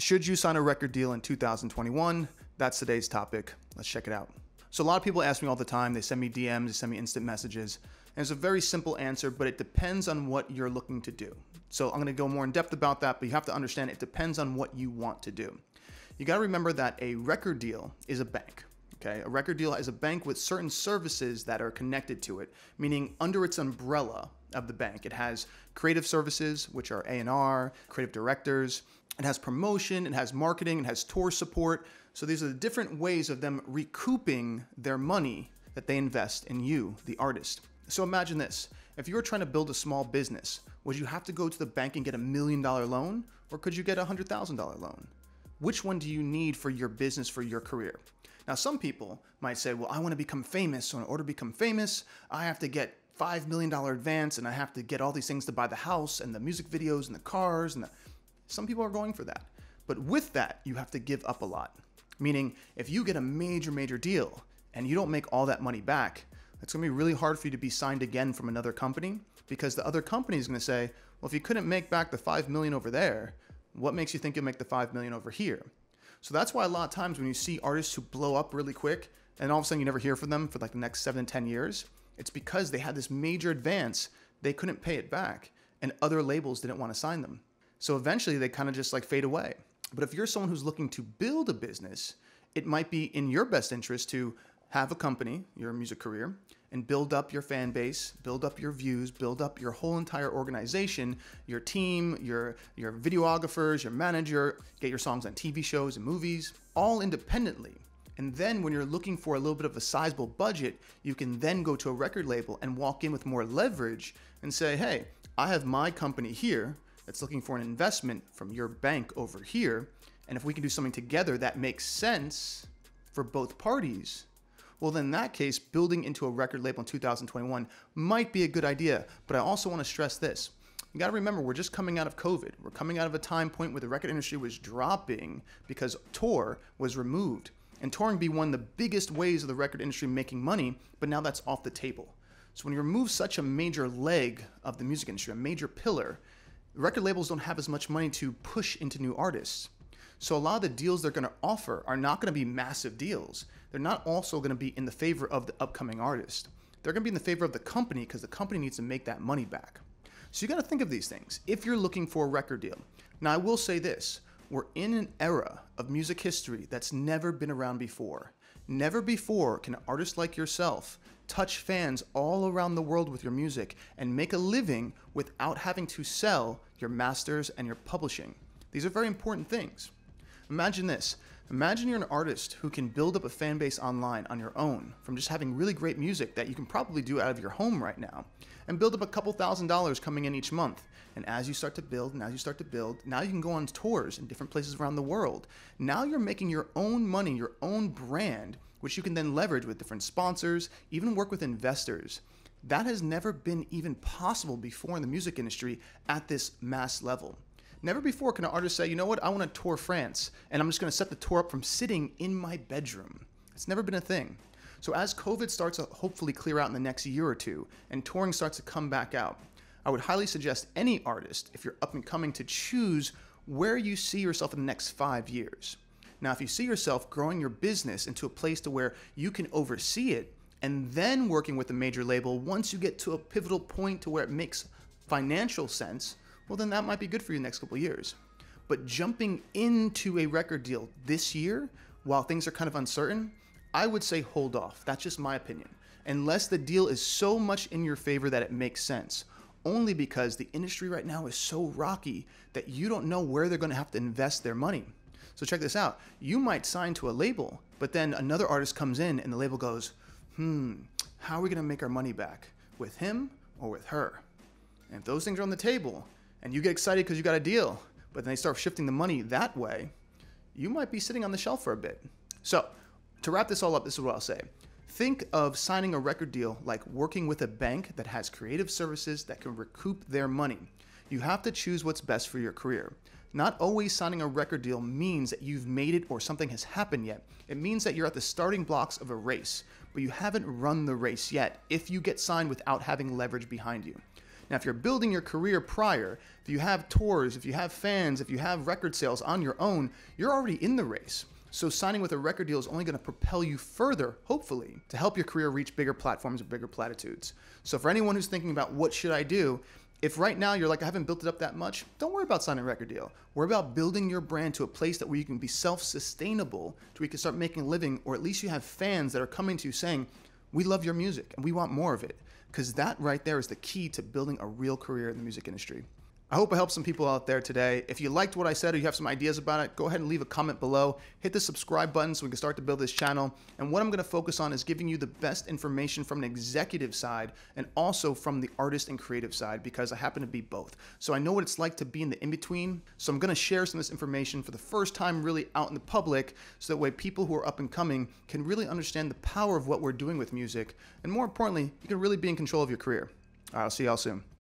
Should you sign a record deal in 2021? That's today's topic. Let's check it out. So a lot of people ask me all the time, they send me DMs, they send me instant messages. And it's a very simple answer, but it depends on what you're looking to do. So I'm gonna go more in depth about that, but you have to understand it depends on what you want to do. You gotta remember that a record deal is a bank. Okay, a record deal is a bank with certain services that are connected to it, meaning under its umbrella, of the bank. It has creative services, which are A&R, creative directors. It has promotion, it has marketing, it has tour support. So these are the different ways of them recouping their money that they invest in you, the artist. So imagine this. If you were trying to build a small business, would you have to go to the bank and get a million dollar loan or could you get a $100,000 loan? Which one do you need for your business, for your career? Now, some people might say, well, I want to become famous. So, in order to become famous, I have to get $5 million advance and I have to get all these things to buy the house and the music videos and the cars. And the... some people are going for that. But with that, you have to give up a lot. Meaning, if you get a major, major deal and you don't make all that money back, it's gonna be really hard for you to be signed again from another company because the other company is gonna say, well, if you couldn't make back the 5 million over there, what makes you think you'll make the 5 million over here? So that's why a lot of times when you see artists who blow up really quick and all of a sudden you never hear from them for like the next seven to 10 years, it's because they had this major advance, they couldn't pay it back, and other labels didn't want to sign them. So eventually they kind of just like fade away. But if you're someone who's looking to build a business, it might be in your best interest to have a company, your music career, and build up your fan base, build up your views, build up your whole entire organization, your team, your your videographers, your manager, get your songs on TV shows and movies, all independently and then when you're looking for a little bit of a sizable budget, you can then go to a record label and walk in with more leverage and say, hey, I have my company here that's looking for an investment from your bank over here. And if we can do something together that makes sense for both parties, well, then in that case, building into a record label in 2021 might be a good idea. But I also want to stress this. You got to remember, we're just coming out of COVID. We're coming out of a time point where the record industry was dropping because tour was removed and touring be one of the biggest ways of the record industry making money, but now that's off the table. So when you remove such a major leg of the music industry, a major pillar, record labels don't have as much money to push into new artists. So a lot of the deals they're going to offer are not going to be massive deals. They're not also going to be in the favor of the upcoming artist. They're going to be in the favor of the company because the company needs to make that money back. So you got to think of these things if you're looking for a record deal. Now I will say this, we're in an era of music history that's never been around before. Never before can artists like yourself touch fans all around the world with your music and make a living without having to sell your masters and your publishing. These are very important things. Imagine this Imagine you're an artist who can build up a fan base online on your own from just having really great music that you can probably do out of your home right now, and build up a couple thousand dollars coming in each month. And as you start to build, and as you start to build, now you can go on tours in different places around the world. Now you're making your own money, your own brand, which you can then leverage with different sponsors, even work with investors. That has never been even possible before in the music industry at this mass level. Never before can an artist say, you know what, I want to tour France, and I'm just going to set the tour up from sitting in my bedroom. It's never been a thing. So as COVID starts to hopefully clear out in the next year or two, and touring starts to come back out, I would highly suggest any artist, if you're up and coming, to choose where you see yourself in the next five years. Now, if you see yourself growing your business into a place to where you can oversee it, and then working with a major label once you get to a pivotal point to where it makes financial sense, well, then that might be good for you next couple years. But jumping into a record deal this year, while things are kind of uncertain, I would say hold off. That's just my opinion. Unless the deal is so much in your favor that it makes sense. Only because the industry right now is so rocky that you don't know where they're gonna have to invest their money. So check this out. You might sign to a label, but then another artist comes in and the label goes, hmm, how are we gonna make our money back? With him or with her? And if those things are on the table, and you get excited because you got a deal, but then they start shifting the money that way, you might be sitting on the shelf for a bit. So, to wrap this all up, this is what I'll say. Think of signing a record deal like working with a bank that has creative services that can recoup their money. You have to choose what's best for your career. Not always signing a record deal means that you've made it or something has happened yet. It means that you're at the starting blocks of a race but you haven't run the race yet if you get signed without having leverage behind you. Now, if you're building your career prior, if you have tours, if you have fans, if you have record sales on your own, you're already in the race. So signing with a record deal is only going to propel you further, hopefully, to help your career reach bigger platforms and bigger platitudes. So for anyone who's thinking about what should I do, if right now you're like, I haven't built it up that much, don't worry about signing a record deal. Worry about building your brand to a place that where you can be self-sustainable, to where you can start making a living, or at least you have fans that are coming to you saying, we love your music and we want more of it. Because that right there is the key to building a real career in the music industry. I hope I helped some people out there today. If you liked what I said or you have some ideas about it, go ahead and leave a comment below. Hit the subscribe button so we can start to build this channel. And what I'm going to focus on is giving you the best information from an executive side and also from the artist and creative side because I happen to be both. So I know what it's like to be in the in-between. So I'm going to share some of this information for the first time really out in the public so that way people who are up and coming can really understand the power of what we're doing with music. And more importantly, you can really be in control of your career. All right, I'll see y'all soon.